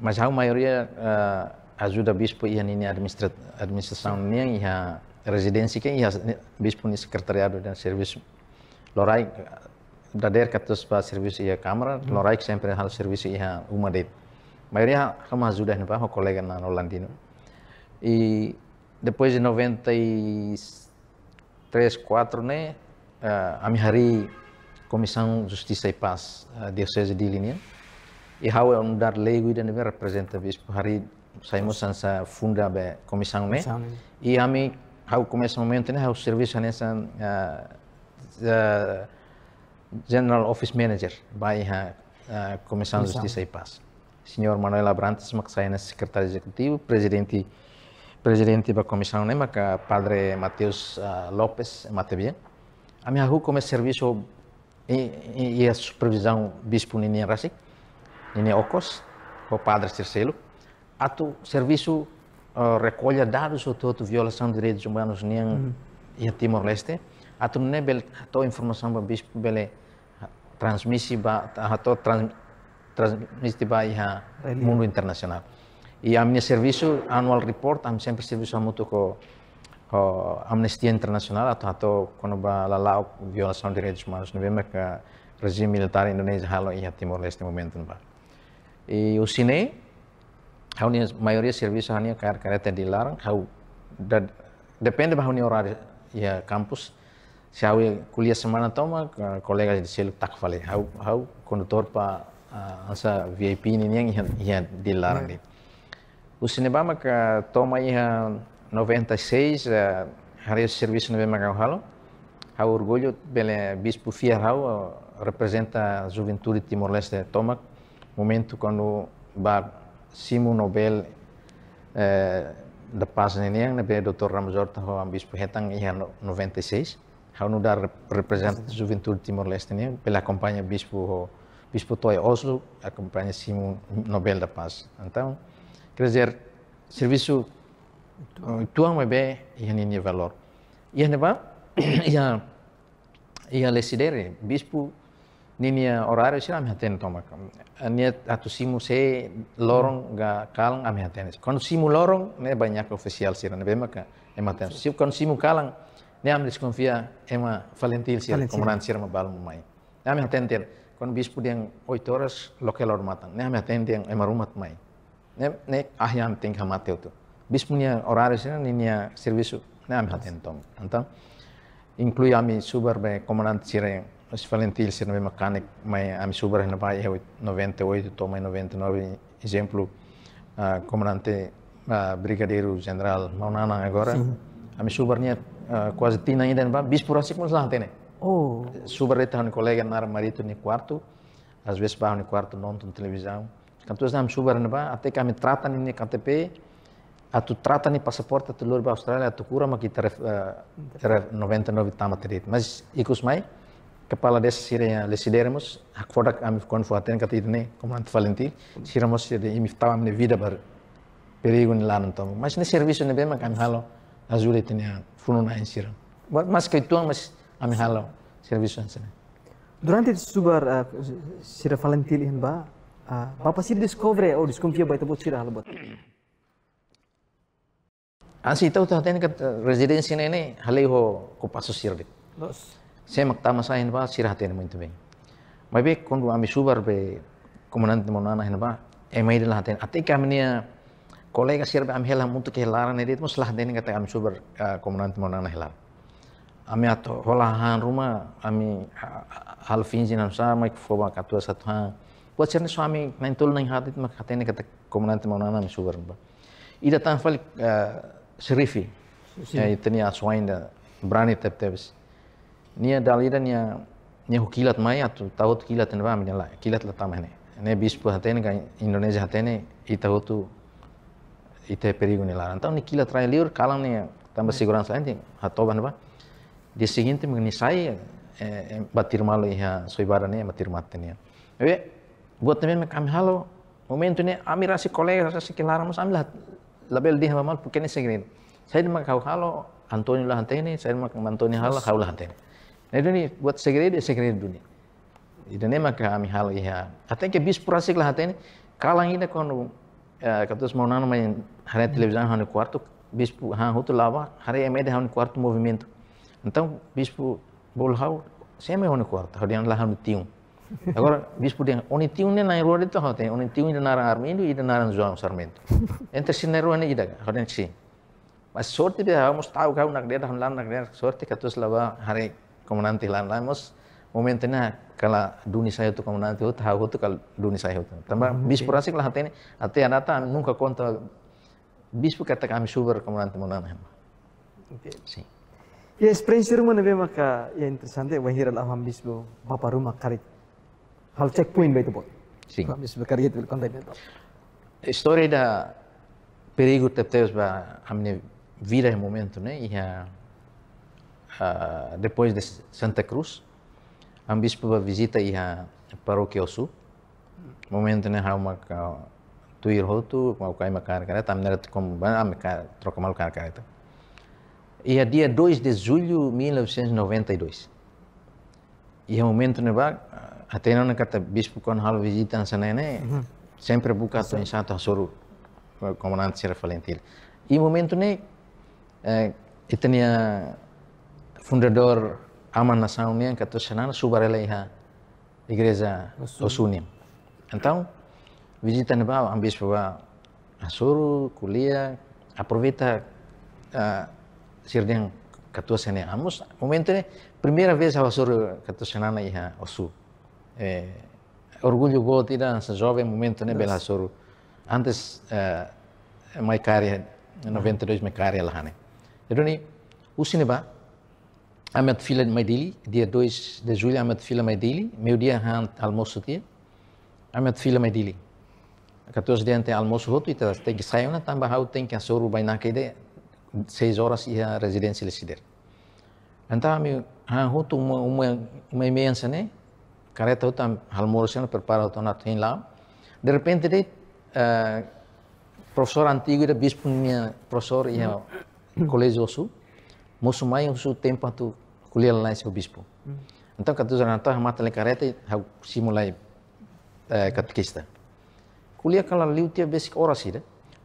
Mas hau mayoria uh, ajuda bispo ian ini administrat administração ini yang iha residência que bispo ni sekretariat dan servis Lorai katus katasba servis iya kamara hmm. noraik sempre hal servis iya umadit. mayoria kama ajuda ne ho kolega na holandino I. depois de 93 4 ne uh, ami hari komisan justiça e pas uh, eh, diocese di linha i hau on dar lei ida ne representa bispo hari saimo sansa funda be komisang me I ami hau komisan momento né hau serviço san uh, uh, General Office Manager by ah, ah, Comissão de Justiça e Paz. Senhor Manuel Abrantes Maxainas, secretário executivo, presidente presidente da comissão né, que padre Mateus uh, ah, Lopes é Matevia. A minha rua como é serviço e, e, e a supervisão bispo Nini Rasik, Nini Ocos, o padre Circelo. Ato serviço uh, recolha dados sobre violação de direitos humanos em uhum. Timor-Leste. atau nebel to informasi bis bele transmisi ba atau trans, transmisi ba iha mundo internasional. I a servisu annual report am sempre serviço muito ko ko internasional internasional atau atau kono ba lalau violação de direitos humanos no mesmo eh, militar Indonesia halo iha Timor Leste momento ba. I usine hauni haunia servisu serviço haunia car careta dilarang hau dan depende ba hauni orari ya kampus se kuliah semana toma kolega di sel tak fale Hau, hau, konduktor pa ansa VIP ini yang ihan dilarang ni o cinema ka toma ia 96 hari serviço nebe magau halo au orgulho bele bispo fiar hau representa a juventude timor-leste toma momento quando ba simu Nobel eh, da paz ni yang nebe Dr. Ramzor tahu bispo hetang e ihan 96 Hanudar representative en Timor-Leste, pe la bispo bispo Toy Oslo, acompanha Simon Nobel da Paz. Então, quer dizer, serviço tua me be yani ni valor. Yani ba ya ya lesidere bispo ninia horario sila toma. tomak. Ania atu simu se lorong ga kalang amihaten. Kon simu lorong ne banyak official sila ne bemaka ematen. Siu kon simu kalang ne am desconfia ema valentil sir komoran sir ma bal mai ne am atenten kon bispo den 8 horas lokal matang. ne am atenten ema rumat mai ne ne ahyam ting ha mateu tu bispo nia orare sir ni nia servisu ne am atenton anta inclui ami super be comandant sir Mas Valentil sir nabe makanik mai ami super hena bai 98 to mai 99 exemplo comandante brigadeiro general Maunana agora mhm. ami super nia quasi tinaida ba bis por assim nos lantene oh sobre um colega nar marido no quarto às vezes para no quarto não tem televisão quando nós damos sobre vai até kami tratan ini KTP atu tratan ni a tu lor ba Austrália tu cura ma kita tarif uh, 99 tá dit mas ikus mais kepala desa sirenya lesideremos hak fodak amif konfuaten kata ini komandant Valenti siramos sire ya imif tawam ne vida bar perigo ni lanan tomo mas ne servisu ne bema kan halo azule tinha fununa enxira mas kai tuang mas ami halau serviço ansene durante subar sira valentil in ba uh, papa sira uh, discovery ou ba baita bo sira halbat Ansi tahu tahu tadi kat residensi ini halai ho kopasus sirdit. Saya maktama saya sirah tadi mo intubeng. Mabe kondu ami subar be komunan temonan ini bah emai dalah tadi. Atik kami kolega sir ba am hela mutu ke hela ne dit muslah deni kata am super komunan temon ana hela ami ato hola han ruma ami hal finji nam sa mai foba katu satu ha po cerne suami nain tul nain hadit mak kata ne kata komunan temon ana ba ida tan fal serifi ya itni aswain da brani tep tepes nia dalida nia nia hukilat mai atu tahut kilat ne ba am nia la kilat la tamane ne bispo hatene ka indonesia hatene itahutu ite perigo nila antau ni kila trai liur kalang ni tambah siguran lain ti hatoban ba di singin ti mengni sai eh, eh, batir malu iha soibara ni ya, batir matte ni ya. ebe buat temen kami halo momento ni ami rasi kolega rasi kilara mus ami lah label di hamal pukene segrin saya ni makau halo Antonio lah hanteni saya ni Antonio halo kau lah hanteni Nah, ini buat segede segede dunia. Ini maka kami hal iha. Katanya ke bis purasik lah hati Kalang ini kono kata Maulana main hari televisão hari quarto bispo han hoto lava hari emede han quarto movimento então bispo bolhau sempre han quarto harian lá han tiun agora bispo tem oni tiun ne na rode to hote oni tiun de nara armindo e de nara joão sarmento entre sinero ne ida harian si mas sorte de vamos tau gau nak de han lan nak de sorte que tos lava hari comandante lan lamos momento na kala duni sayotu kamuna tu oh, tahu tu kala duni sayotu tambah hmm, bis purasik lah hati ate anata nungka conta bis kata kami suber kamuna tu munana okay. sí. sprint sih rumah nabi maka ya interesante wahir al awam bu bapa rumah karit. Hal checkpoint begitu bot. Si. Awam bisbo karit itu konten itu. Story da perigo tepteus ba amne vira momento, né? E a, ya, a ah, depois de Santa Cruz, Ambis pela visita iha paróquia su, Momento né há uma tuir hotu mau kai makar cara tam nera tukom bana makar troca mal cara cara. Ia dia 2 de julho de 1992. Ia momento né ba até não kata bispo kon hal visita sana né mhm. sempre buka tu insato soru comandante Sierra Valentil. E momento né eh, itania fundador aman na nem kato toshana subar elaiha igreza osunim então visita ne bawa ambis ba asuru kulia aproveita uh, ah, sirdeng kato senia amus, momento ne eh. primeira vez a asuru katua senana iha osu eh, orgulho vou tira sa jovem momento ne bela asuru antes uh, eh, mai kari 92 mai carrier lahane ni usine ba Ama tefila de Maidili, dia 2 de julho, ama tefila Maidili, meio-dia hand almoço dia, ama tefila Maidili. 14 dia tem almoço outro, então tá- tem que sair, né? Também tá hau tem que assor o bainá que de 6 horas e a residência lhe sider. Então, meu, han outro uma uma uma imensa, né? Careta outra almoço, né? Prepara o na em lá. De repente, de uh, professor antigo, era bispo minha professor e uhum. colégio sul. mosumai o um tempo tu kuliah lain seu bispo. Então que tu já ha mata le karete hau simulai katekista. Eh, kuliah kalau liu tiap basic oras sih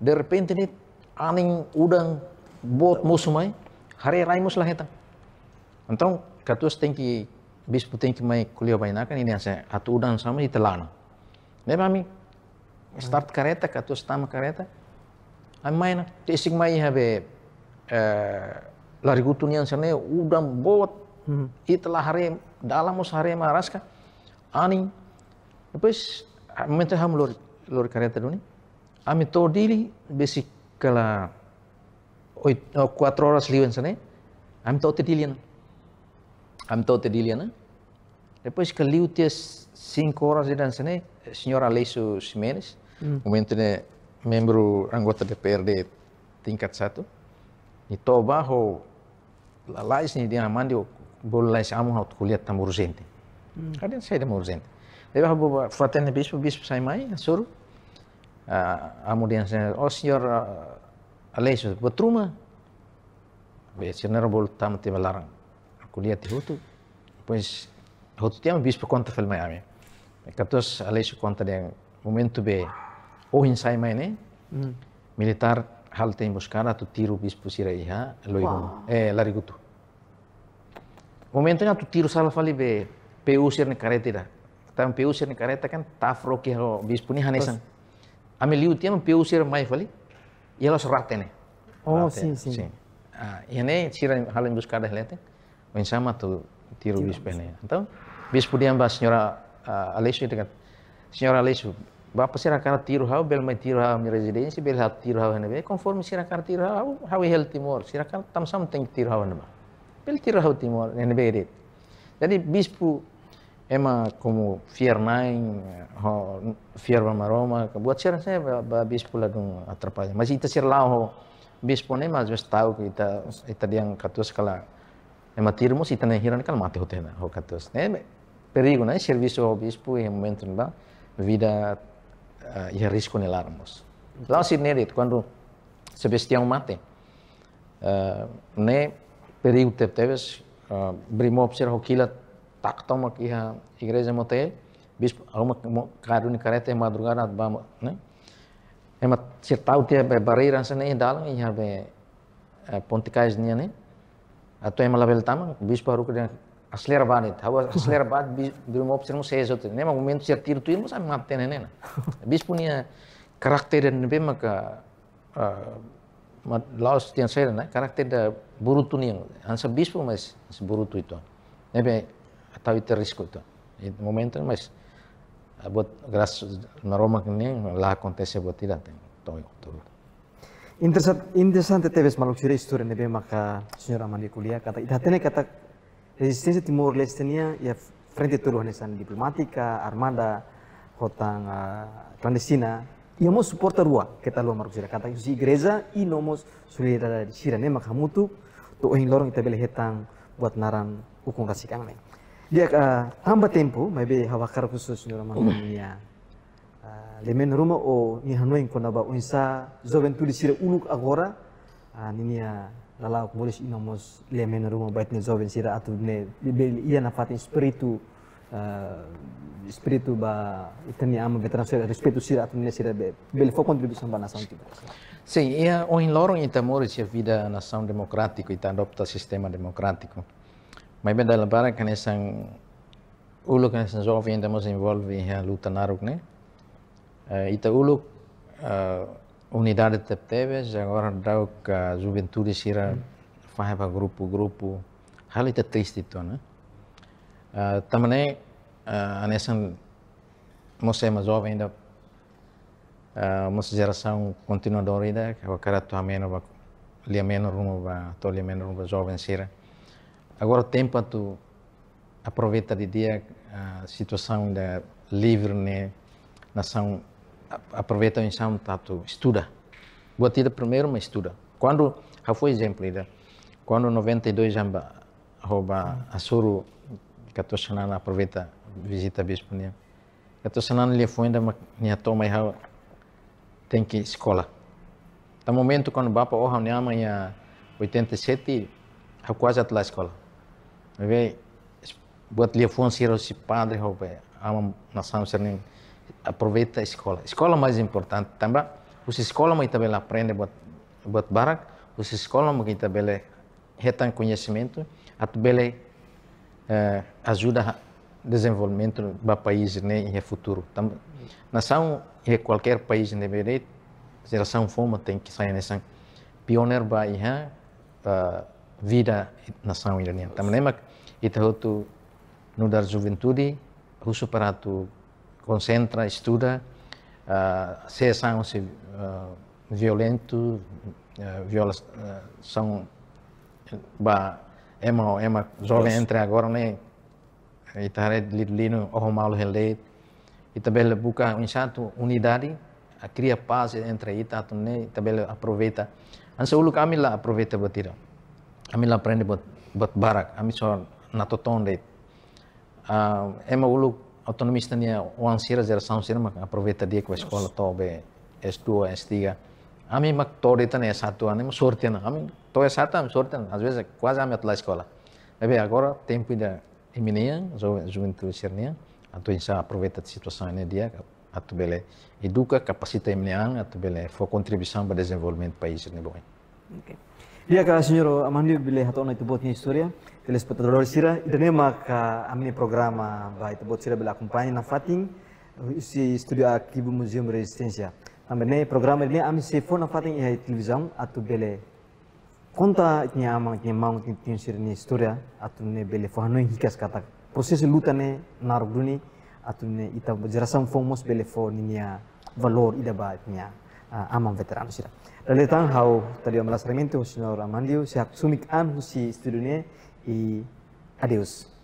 De repente ini aning udang bot mosumai hari rai muslah hetang. Então katus tengki bispo tengki mai kuliah bainakan ini asa atu udang sama di telana. mi start kareta katus stama kareta. Ami maina, mai habe eh, lari yang sana udah bot hmm. itulah hari dalam us hari maras kan ani terus mente ham lor lori karya duni ami to dili basic kala 4 horas liwen sana ami to tedilian ami to tedilian depois eh. terus liu tes 5 horas dan sana senyora Leisu Simenes hmm. momentnya membro anggota DPRD tingkat satu. itu baho laisni dina mandi bolla isamu hot kuliat tambur zenti hmm. kadin sai da murzent leba habu faten bispo bispo saya mai sur ah, amu dia sen o oh, senhor aleisos ah, betruma be senhor bol tam te melarang kuliat hutu pois hutu tiam bispo conta fel Miami katos aleisos conta de momentu be ohin insai mai ne hmm. militar halte tu tiru i rupi iha lo wow. eh, la rigutu. Momentumnya tu tiru salah fali be peusir ne kareta Tapi Tam peusir ne kareta kan tafro ki ho ni hanesan. Ame liu tiam peusir mai fali. Ia lo serate Oh, si si. si. Ah, ne sira hal imboscata helete. Wen sama tu tiru ne Atau bispuni ambas senyora uh, dekat senyora Alesio Bapak sih rakan tiru hau bel mai tiru hau mi residensi bel hau tiru hau hana be konform sih rakan tiru hau hau hel timor sih rakan tam sam teng tiru hau hana bel tiru hau timor hana be edit jadi bispu ema fier nain ho ba maroma buat sira se ba bispo la dun atrapalha mas ita sih lau ho bispo ne mas ves tau kita ita ita diang katus kala ema tiro mos ita ne hiran kala mate ho tena ho katus ne perigo nai servisu ho bispo ema momento ba vida uh, eh, il iya, rischio nell'armos. Là si ne detto, quando se vestiamo mate, eh, ne per i teves, eh, brimo observo che la tacta ma che ha igreja motel, bis alma caro ni carete madrugada ba ne. E ma certau te be barreira sene dalam ia be eh, pontikais nia ne. Atau yang melabel tamang, bis baru ke Acelerovanit. Have acelerovat Dumneavoastră nu se ezotă. Nema momentul certir tu nu să am apte nenena. Bis punia karakter dan be maka eh, laos tian saya na karakter da burutu ni ansa bis pun mas burutu itu. Nebe tahu itu risiko itu. Momentum mas buat geras naroma kini lah kontesnya buat tidak tahu itu. Interesante, interesante te ves maluxure historia nebe maka señora Mandi kuliah kata idatene kata Resistensi Timur Leste ya frente turuh nesan diplomatika armada, hotan uh, eh, ia íamos support terua kita tal lo marcos kata yusi igreja y nomos di shira ne makamutu tu ohin lorong beli hetan buat naran ukung kasih kami. Dia uh, tambah tempo, maybe hawa hawakar khusus nyora manunia. Uh, lemen rumah hmm. eh, o oh, ni hanoin konaba unsa di sira uluk agora uh, ninia Lala boleh ina mos lemen rumah bait ne zoven sira atu ne bibel ia na fatin spiritu espírito eh, ba itani ama veterano respeito sira atu ne sira bel fo contribuição ba nação kita. Sim, ia o inloron itamores ia vida nação democrático ita adopta sistema democrático. Mas bem dalam para kanesang ulo kanesang jovem ainda mos envolve ia luta naruk ne. Uh, ita eh, ulo unidade de Teptebes, agora que ka juventude sira hum. fahai para grupo-grupo hal ita tá triste itu então, na. Né? Uh, tamane uh, anesan mosse é ma jovem ainda uh, ah, mossa geração continuadora ainda que cara tu tá ameno ba lia meno é rumo ba to tá lia é rumo ba jovem sira. Agora tempo tu aproveita de dia ah, a situação da livre né nação aproveita o ensaio tá tato, estuda. Vou tirar primeiro, mas estuda. Quando, já foi exemplo, ainda. quando 92 jamba rouba a suru, que a aproveita, visita a bispo, né? Que a Toshanana lhe foi ainda, minha toma, tem que escola. No momento, quando o Bapa Oha, minha mãe, 87, eu quase até lá escola. Eu vejo, boa telefone, se era o padre, rouba, vejo, a nação, se aproveita a escola, sekolah. Sekolah mais importante tambah. Usi sekolah mau kita bela aprende a buat barak. Usi sekolah mau kita bela retan conhecimento atau bela eh, ajuda desenvolvimento do país né em é futuro. Também nação e é qualquer país né direito geração fome tem que sair nessa né, pioneiro ba iha uh, vida nação iraniana. Também lembra que itu no dar juventude, superato concentra, estuda, uh, ah, cessam se uh, ah, violento, uh, ah, violação, ba, ema, é ema é jovem yes. entre agora né, e tare lidlino arrumar o relé e também busca um chato unidade, a cria paz entre itato tá, né, e também aproveita. Ansa ulu kami la aproveita batira. Kami la aprende bat, bat barak, kami sor natoton de. Uh, ema é ulu Autonomista autonomistania wansira zera samsira mak aproveitaria que a escola tobe S2 S3 ami mak torita ne S1 ani sorte na ami to S1 ami sorte na às vezes quase ami atla escola bebe agora tempo ida iminia zo juventude sernia atu insa aproveita a situação ne dia atu bele educa capacita iminia atu bele for contribuição para desenvolvimento país ne bom okay. Iyaka signoro amandi bile itu botnya historia telespectadores eh. sira idanema ka amni programa ah, ba bot sira bela acompanha na fatin si studio akibu museum resistência amene programa ini ami sefo na fatin ia atau atu bele conta itnya amang itnya mang tin sira ni historia ah, atu ne bele fohano hikas kata proses luta ne naruduni atu ne ita jerasam fomos bele ini ya valor ida ba itnya amang veteran sira Relatan hau tadi all'assarimento con il signor Amandio, sumik am, si studionie I adeus.